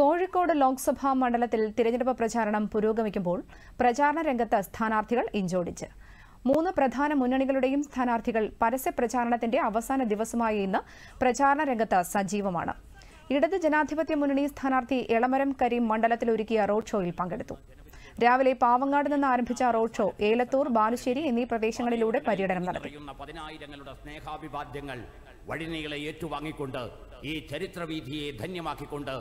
കോഴിക്കോട് ലോക്സഭാ മണ്ഡലത്തിൽ തിരഞ്ഞെടുപ്പ് പ്രചാരണം പുരോഗമിക്കുമ്പോൾ പ്രചാരണ രംഗത്ത് സ്ഥാനാർത്ഥികൾ ഇഞ്ചോടിച്ച് മൂന്ന് പ്രധാന മുന്നണികളുടെയും സ്ഥാനാർത്ഥികൾ പരസ്യ പ്രചാരണത്തിന്റെ അവസാന ദിവസമായ ഇന്ന് പ്രചാരണ രംഗത്ത് സജീവമാണ് ഇടത് ജനാധിപത്യ മുന്നണി സ്ഥാനാർത്ഥി എളമരം കരീം മണ്ഡലത്തിൽ ഒരുക്കിയ റോഡ് ഷോയിൽ പങ്കെടുത്തു രാവിലെ പാവങ്ങാട് നിന്ന് ആരംഭിച്ച റോഡ് ഷോ ഏലത്തൂർ ബാലുശ്ശേരി എന്നീ പ്രദേശങ്ങളിലൂടെ പര്യടനം നടത്തി പതിനായിരങ്ങളുടെ സ്നേഹാഭിവാദ്യങ്ങൾ ഏറ്റുവാങ്ങിക്കൊണ്ട് ഈ ചരിത്രവീതിയെ ധന്യമാക്കിക്കൊണ്ട്